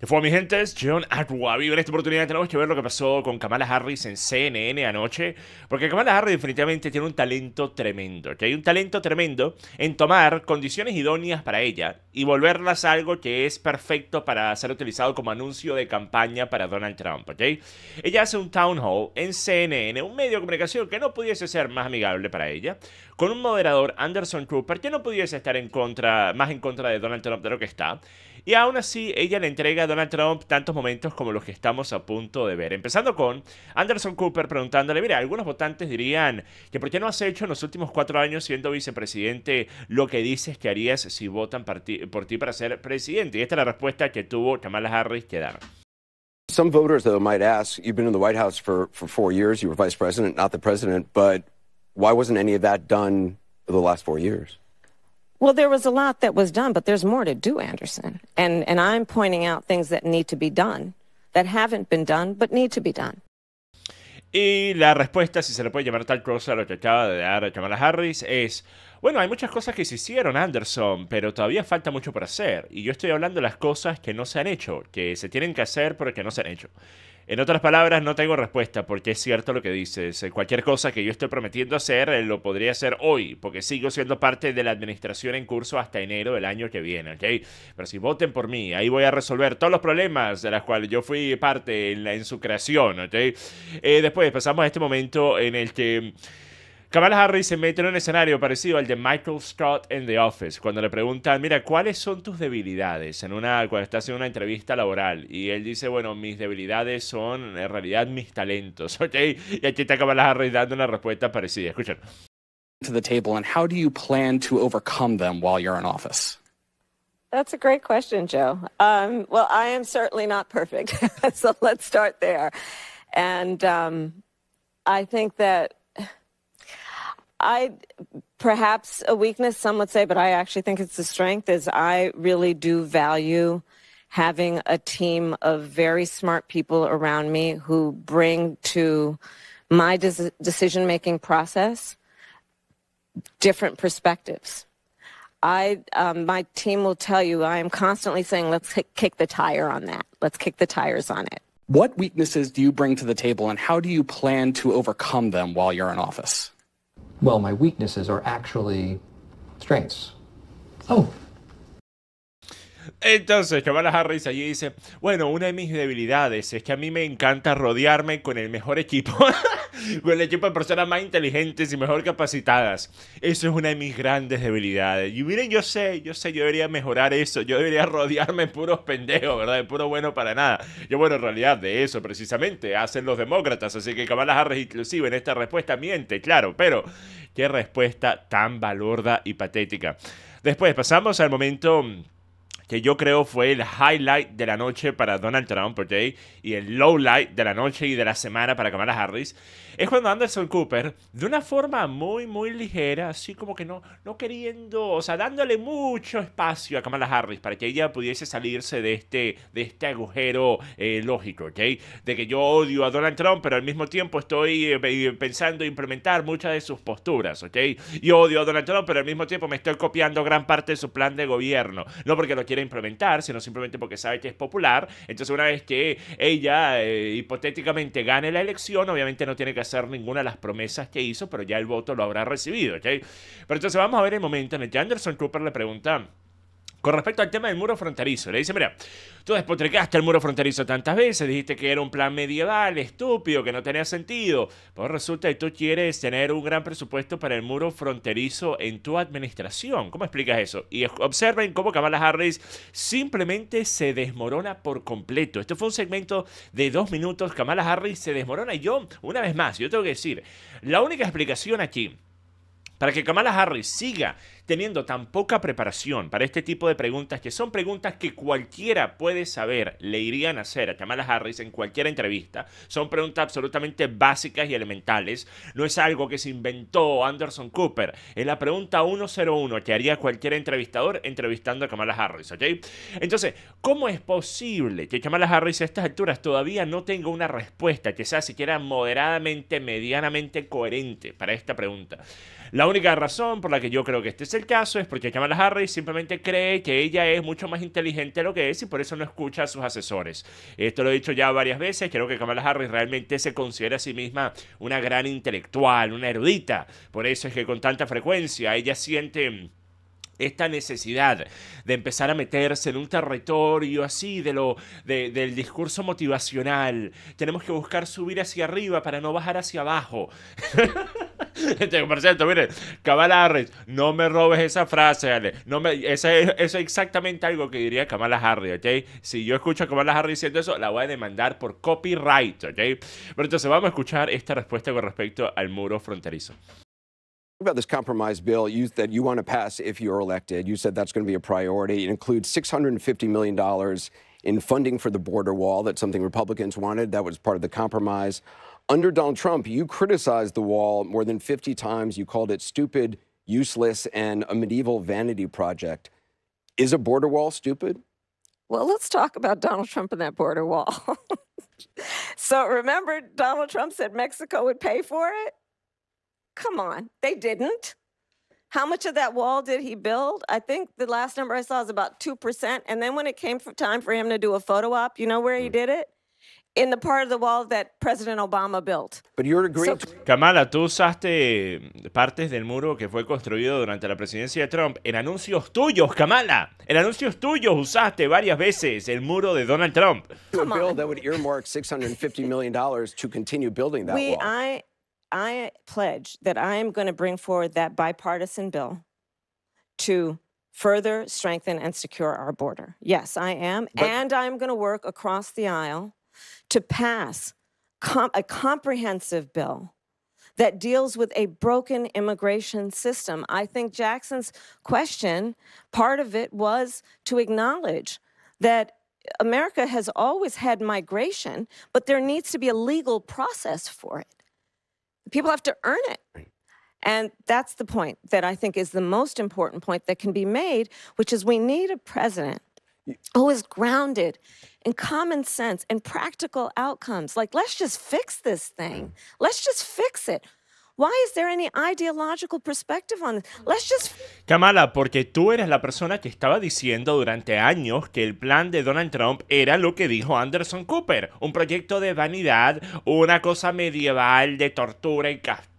¿Qué fue mi gente, es John En esta oportunidad tenemos que ver lo que pasó con Kamala Harris en CNN anoche, porque Kamala Harris definitivamente tiene un talento tremendo, que hay un talento tremendo en tomar condiciones idóneas para ella y volverlas algo que es perfecto para ser utilizado como anuncio de campaña para Donald Trump, ¿ok? Ella hace un town hall en CNN, un medio de comunicación que no pudiese ser más amigable para ella, con un moderador, Anderson Cooper, que no pudiese estar más en contra de Donald Trump de lo que está. Y aún así, ella le entrega a Donald Trump tantos momentos como los que estamos a punto de ver. Empezando con Anderson Cooper preguntándole, mira, algunos votantes dirían que ¿por qué no has hecho en los últimos cuatro años siendo vicepresidente lo que dices que harías si votan por ti para ser presidente? Y esta es la respuesta que tuvo Kamala Harris que dar. Some voters, might ask, you've been in the White House for, for four years, you were vice president, not the president, but why wasn't any of that done the last four years? Well, there was a lot that was done, but there's more to do, Anderson. And, and I'm pointing out things that need to be done, that haven't been done, but need to be done. Y la respuesta, si se le puede llamar tal cosa a lo que acaba de dar Kamala Harris, es, bueno, hay muchas cosas que se hicieron, Anderson, pero todavía falta mucho por hacer. Y yo estoy hablando de las cosas que no se han hecho, que se tienen que hacer, porque no se han hecho. En otras palabras, no tengo respuesta porque es cierto lo que dices. Cualquier cosa que yo estoy prometiendo hacer eh, lo podría hacer hoy porque sigo siendo parte de la administración en curso hasta enero del año que viene, ¿ok? Pero si voten por mí, ahí voy a resolver todos los problemas de los cuales yo fui parte en, su creación, ¿ok? Eh, después pasamos a este momento en el que... Kamala Harris se mete en un escenario parecido al de Michael Scott en The Office, cuando le preguntan, mira, ¿cuáles son tus debilidades? En una, cuando estás haciendo una entrevista laboral. Y él dice, bueno, mis debilidades son en realidad mis talentos. ¿ok? Y aquí está Kamala Harris dando una respuesta parecida. Escuchen. To the table and how do you plan to overcome them while you're in office? That's a great question, Joe. Um, well, I am certainly not perfect, so let's start there. And um, I think that I perhaps a weakness, some would say, but I actually think it's a strength. Is I really do value having a team of very smart people around me who bring to my des- decision making process different perspectives. I, um, my team will tell you, I am constantly saying, let's h- kick the tire on that. Let's kick the tires on it. What weaknesses do you bring to the table and how do you plan to overcome them while you're in office? well, my weaknesses are actually strengths. Oh, Entonces, Kamala Harris allí dice, bueno, una de mis debilidades es que a mí me encanta rodearme con el mejor equipo, con el equipo de personas más inteligentes y mejor capacitadas. Eso es una de mis grandes debilidades. Y miren, yo sé, yo sé, yo debería mejorar eso, yo debería rodearme en puros pendejos, ¿verdad? De puro bueno para nada. Yo, bueno, en realidad de eso precisamente hacen los demócratas, así que Kamala Harris inclusive en esta respuesta miente, claro, pero qué respuesta tan balorda y patética. Después pasamos al momento... Mm, que yo creo fue el highlight de la noche para Donald Trump, ¿ok? Y el low light de la noche y de la semana para Kamala Harris, es cuando Anderson Cooper, de una forma muy, muy ligera, así como que no, no queriendo, o sea, dándole mucho espacio a Kamala Harris para que ella pudiese salirse de este, de este agujero eh, lógico, ¿ok? De que yo odio a Donald Trump, pero al mismo tiempo estoy eh, eh, pensando implementar muchas de sus posturas, ¿ok? Yo odio a Donald Trump, pero al mismo tiempo me estoy copiando gran parte de su plan de gobierno, no porque lo quiere implementar, sino simplemente porque sabe que es popular. Entonces una vez que ella eh, hipotéticamente gane la elección, obviamente no tiene que hacer ninguna de las promesas que hizo, pero ya el voto lo habrá recibido. ¿ok? Pero entonces vamos a ver el momento en el que Anderson Cooper le pregunta con respecto al tema del muro fronterizo, le dice, mira, tú despotricaste el muro fronterizo tantas veces, dijiste que era un plan medieval, estúpido, que no tenía sentido. Pues resulta que tú quieres tener un gran presupuesto para el muro fronterizo en tu administración. ¿Cómo explicas eso? Y observen cómo Kamala Harris simplemente se desmorona por completo. Esto fue un segmento de dos minutos, Kamala Harris se desmorona y yo, una vez más, yo tengo que decir, la única explicación aquí para que Kamala Harris siga teniendo tan poca preparación para este tipo de preguntas, que son preguntas que cualquiera puede saber, le irían a hacer a Kamala Harris en cualquier entrevista, son preguntas absolutamente básicas y elementales, no es algo que se inventó Anderson Cooper, es la pregunta 101 que haría cualquier entrevistador entrevistando a Kamala Harris, ¿ok? Entonces, ¿cómo es posible que Kamala Harris a estas alturas todavía no tenga una respuesta que sea siquiera moderadamente, medianamente coherente para esta pregunta? La única razón por la que yo creo que este el caso es porque Kamala Harris simplemente cree que ella es mucho más inteligente de lo que es y por eso no escucha a sus asesores. Esto lo he dicho ya varias veces, creo que Kamala Harris realmente se considera a sí misma una gran intelectual, una erudita. Por eso es que con tanta frecuencia ella siente esta necesidad de empezar a meterse en un territorio así de lo del discurso motivacional. Tenemos que buscar subir hacia arriba para no bajar hacia abajo. por este cierto, mire, Kamala Harris, no me robes esa frase, Ale. No me, ese, eso es exactamente algo que diría Kamala Harris, ¿ok? Si yo escucho a Kamala Harris diciendo eso, la voy a demandar por copyright, ¿ok? Pero entonces vamos a escuchar esta respuesta con respecto al muro fronterizo. About this compromise bill you, that you want to pass if you're elected, you said that's going to be a priority. It includes $650 million in funding for the border wall. That's something Republicans wanted. That was part of the compromise. Under Donald Trump, you criticized the wall more than 50 times. You called it stupid, useless, and a medieval vanity project. Is a border wall stupid? Well, let's talk about Donald Trump and that border wall. so remember, Donald Trump said Mexico would pay for it? Come on, they didn't. How much of that wall did he build? I think the last number I saw is about 2%. And then when it came for time for him to do a photo op, you know where he mm. did it? In the part of the wall that President Obama built. But you're agreeing so Kamala, tú usaste mm, partes del muro que fue construido durante la presidencia de Trump en anuncios tuyos, Kamala. En anuncios tuyos usaste varias veces el muro de Donald Trump. Come on. Bill that would earmark 650 million dollars to continue building that we, wall. I, I pledge that I am going to bring forward that bipartisan bill to further strengthen and secure our border. Yes, I am. But and I'm going to work across the aisle to pass com a comprehensive bill that deals with a broken immigration system. I think Jackson's question, part of it was to acknowledge that America has always had migration, but there needs to be a legal process for it. People have to earn it. And that's the point that I think is the most important point that can be made, which is we need a president who is grounded in common sense and practical outcomes. Like, let's just fix this thing. Mm. Let's just fix it. Why is there any ideological perspective on Let's just Kamala, porque tú eres la persona que estaba diciendo durante años que el plan de Donald Trump era lo que dijo Anderson Cooper, un proyecto de vanidad, una cosa medieval de tortura y castigo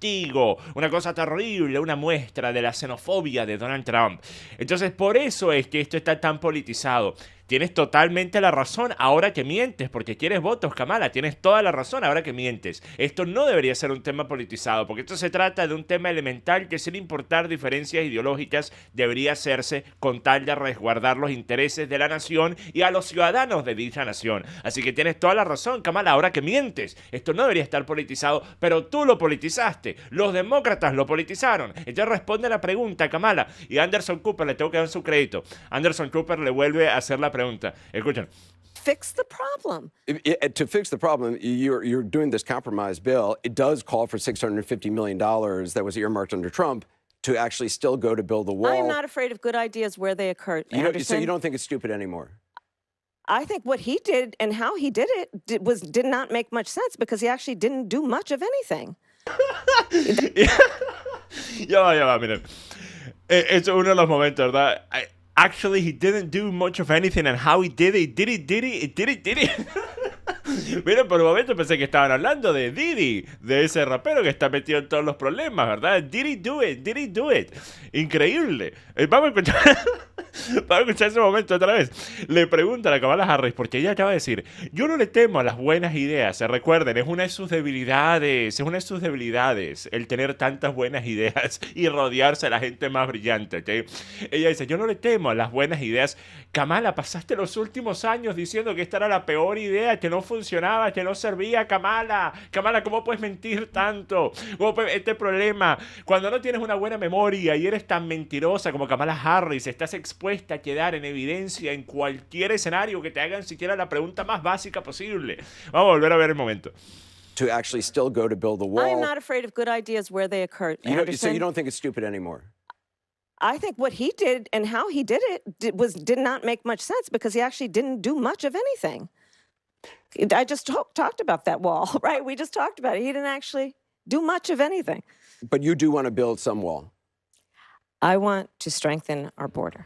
una cosa terrible, una muestra de la xenofobia de Donald Trump. Entonces por eso es que esto está tan politizado. Tienes totalmente la razón ahora que mientes, porque quieres votos, Kamala. Tienes toda la razón ahora que mientes. Esto no debería ser un tema politizado, porque esto se trata de un tema elemental que sin importar diferencias ideológicas debería hacerse con tal de resguardar los intereses de la nación y a los ciudadanos de dicha nación. Así que tienes toda la razón, Kamala, ahora que mientes. Esto no debería estar politizado, pero tú lo politizaste. presidente. Los demócratas lo politizaron. Ella responde la pregunta, Kamala. Y Anderson Cooper, le tengo que dar su crédito. Anderson Cooper le vuelve a hacer la pregunta. Escuchen. fix the problem. It, it, eh, eh, to fix the problem, you're, you're doing this compromise bill. It does call for $650 million that was earmarked under Trump to actually still go to build the wall. I'm not afraid of good ideas where they occur. You so you don't think it's stupid anymore? I think what he did and how he did it did, was did not make much sense because he actually didn't do much of anything. yeah, yeah, I mean, it's one of those moments that I, actually he didn't do much of anything, and how he did it, did it, did it, did it, did it. miren, por un momento pensé que estaban hablando de Diddy, de ese rapero que está metido en todos los problemas, ¿verdad? Diddy do it, Diddy do it. Increíble. Eh, vamos a escuchar, vamos a escuchar ese momento otra vez. Le pregunta a Kamala Harris, porque ella acaba de decir, yo no le temo a las buenas ideas. Se recuerden, es una de sus debilidades, es una de sus debilidades el tener tantas buenas ideas y rodearse a la gente más brillante, ¿ok? Ella dice, yo no le temo a las buenas ideas. Kamala, pasaste los últimos años diciendo que esta era la peor idea, que no fue funcionaba, que no servía, Kamala. Kamala, ¿cómo puedes mentir tanto? Este problema, cuando no tienes una buena memoria y eres tan mentirosa como Kamala Harris, estás expuesta a quedar en evidencia en cualquier escenario que te hagan siquiera la pregunta más básica posible. Vamos a volver a ver el momento. To actually still go to build the wall. I'm not afraid of good ideas where they occur. You so you don't think it's stupid anymore? I think what he did and how he did it did, was did not make much sense because he actually didn't do much of anything. I just talk, talked about that wall, right? We just talked about it. He didn't actually do much of anything. But you do want to build some wall. I want to strengthen our border.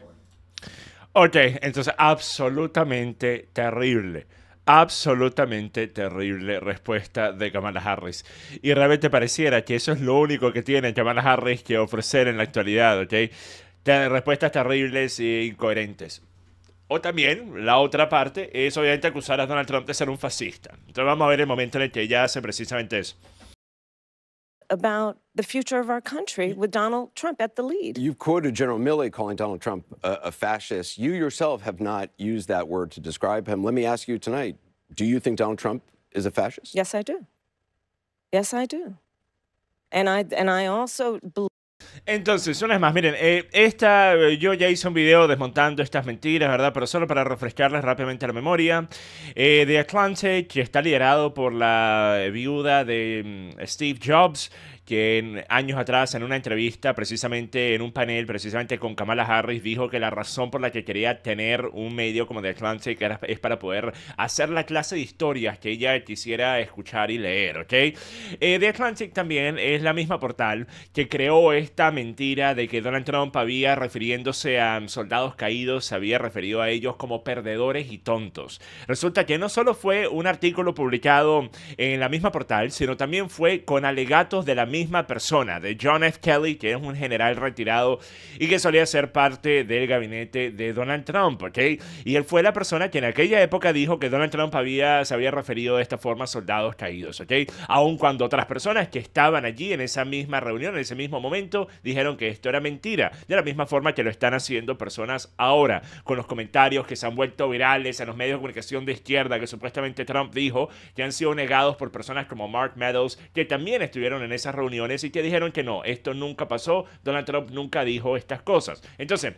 Ok, entonces absolutamente terrible. Absolutamente terrible respuesta de Kamala Harris. Y realmente pareciera que eso es lo único que tiene Kamala Harris que ofrecer en la actualidad, ¿ok? Respuestas terribles e incoherentes. O también, la otra parte es obviamente acusar a Donald Trump de ser un fascista. Entonces vamos a ver el momento en el que ella hace precisamente eso. about the future of our country with Donald Trump at the lead. You've quoted General Milley calling Donald Trump a, a, fascist. You yourself have not used that word to describe him. Let me ask you tonight do you think Donald Trump is a fascist? Yes, I do. Yes, I do. And I, and I also believe. Entonces, una vez más, miren, eh, esta, eh, yo ya hice un video desmontando estas mentiras, ¿verdad? Pero solo para refrescarles rápidamente la memoria. Eh, The Atlante, que está liderado por la eh, viuda de mm, Steve Jobs, que años atrás en una entrevista, precisamente en un panel, precisamente con Kamala Harris, dijo que la razón por la que quería tener un medio como The Atlantic es para poder hacer la clase de historias que ella quisiera escuchar y leer, ¿ok? Eh, The Atlantic también es la misma portal que creó esta mentira de que Donald Trump había, refiriéndose a soldados caídos, se había referido a ellos como perdedores y tontos. Resulta que no solo fue un artículo publicado en la misma portal, sino también fue con alegatos de la misma misma persona, de John F. Kelly, que es un general retirado y que solía ser parte del gabinete de Donald Trump, ¿ok? Y él fue la persona que en aquella época dijo que Donald Trump había, se había referido de esta forma a soldados caídos, ¿ok? Aun cuando otras personas que estaban allí en esa misma reunión, en ese mismo momento, dijeron que esto era mentira, de la misma forma que lo están haciendo personas ahora, con los comentarios que se han vuelto virales en los medios de comunicación de izquierda que supuestamente Trump dijo, que han sido negados por personas como Mark Meadows, que también estuvieron en esa reunión reuniones y que dijeron que no, esto nunca pasó, Donald Trump nunca dijo estas cosas. Entonces,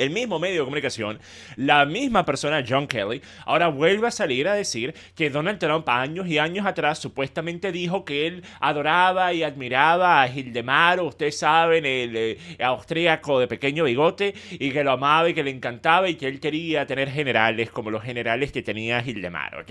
el mismo medio de comunicación, la misma persona, John Kelly, ahora vuelve a salir a decir que Donald Trump años y años atrás supuestamente dijo que él adoraba y admiraba a Hildemar, ustedes saben, el eh, austríaco de pequeño bigote, y que lo amaba y que le encantaba y que él quería tener generales como los generales que tenía Hildemar, ¿ok?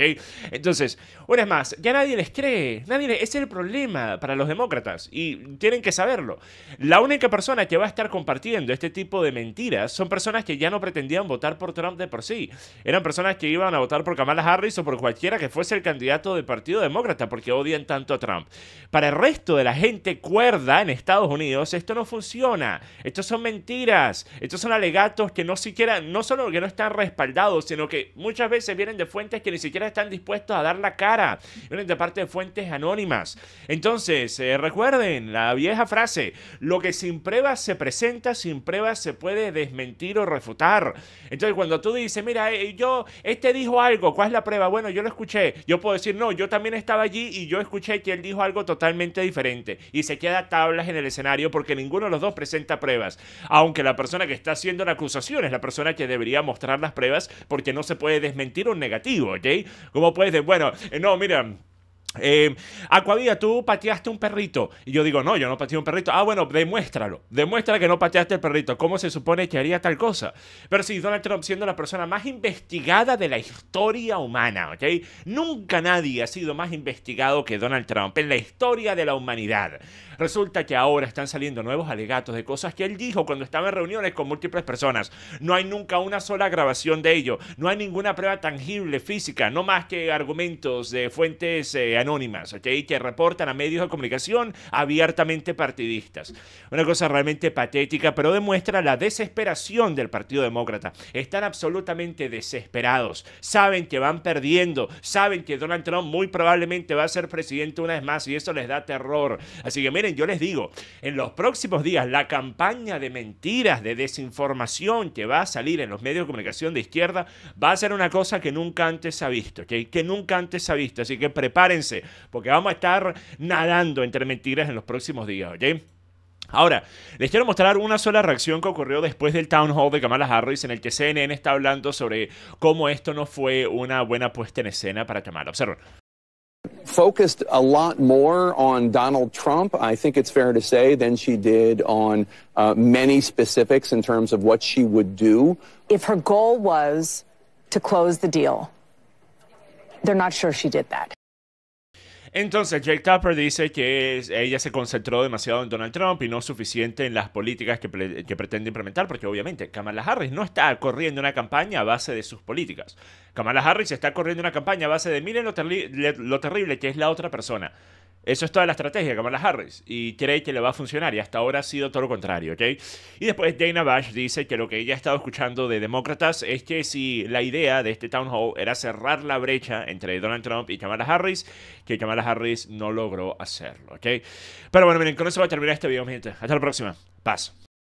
Entonces, una vez más, ya nadie les cree, nadie les... ese es el problema para los demócratas y tienen que saberlo. La única persona que va a estar compartiendo este tipo de mentiras son personas que ya no pretendían votar por Trump de por sí. Eran personas que iban a votar por Kamala Harris o por cualquiera que fuese el candidato del Partido Demócrata porque odian tanto a Trump. Para el resto de la gente cuerda en Estados Unidos, esto no funciona. Estos son mentiras. Estos son alegatos que no siquiera, no solo que no están respaldados, sino que muchas veces vienen de fuentes que ni siquiera están dispuestos a dar la cara. Vienen de parte de fuentes anónimas. Entonces, eh, recuerden la vieja frase, lo que sin pruebas se presenta, sin pruebas se puede desmentir o refutar. Entonces, cuando tú dices, mira, eh, yo, este dijo algo, ¿cuál es la prueba? Bueno, yo lo escuché. Yo puedo decir, no, yo también estaba allí y yo escuché que él dijo algo totalmente diferente. Y se queda tablas en el escenario porque ninguno de los dos presenta pruebas. Aunque la persona que está haciendo la acusación es la persona que debería mostrar las pruebas porque no se puede desmentir un negativo, ¿ok? ¿Cómo puedes decir, bueno, eh, no, mira, eh, tú pateaste un perrito. Y yo digo, no, yo no pateé un perrito. Ah, bueno, demuéstralo. Demuestra que no pateaste el perrito. ¿Cómo se supone que haría tal cosa? Pero sí, Donald Trump siendo la persona más investigada de la historia humana, ¿ok? Nunca nadie ha sido más investigado que Donald Trump en la historia de la humanidad. Resulta que ahora están saliendo nuevos alegatos de cosas que él dijo cuando estaba en reuniones con múltiples personas. No hay nunca una sola grabación de ello. No hay ninguna prueba tangible, física, no más que argumentos de fuentes eh, anónimas, Que reportan a medios de comunicación abiertamente partidistas. Una cosa realmente patética, pero demuestra la desesperación del Partido Demócrata. Están absolutamente desesperados. Saben que van perdiendo. Saben que Donald Trump muy probablemente va a ser presidente una vez más y eso les da terror. Así que miren, yo les digo, en los próximos días la campaña de mentiras, de desinformación que va a salir en los medios de comunicación de izquierda va a ser una cosa que nunca antes ha visto, que nunca antes ha visto. Así que prepárense porque vamos a estar nadando entre mentiras en los próximos días, ¿ok? Ahora, les quiero mostrar una sola reacción que ocurrió después del town hall de Kamala Harris en el que CNN está hablando sobre cómo esto no fue una buena puesta en escena para Kamala. Observen. focused a lot more on Donald Trump, I think it's fair to say, than she did on uh, many specifics in terms of what she would do. If her goal was to close the deal, they're not sure she did that. Entonces, Jake Tapper dice que ella se concentró demasiado en Donald Trump y no suficiente en las políticas que, pretende implementar, porque obviamente Kamala Harris no está corriendo una campaña a base de sus políticas. Kamala Harris está corriendo una campaña a base de miren lo terrible que es la otra persona. Eso es toda la estrategia, de Kamala Harris, y cree que le va a funcionar, y hasta ahora ha sido todo lo contrario, ¿ok? Y después Dana Bash dice que lo que ella ha estado escuchando de demócratas es que si la idea de este town hall era cerrar la brecha entre Donald Trump y Kamala Harris, que Kamala Harris no logró hacerlo, ¿ok? Pero bueno, miren, con eso va a terminar este video, mi gente. Hasta la próxima. Paz.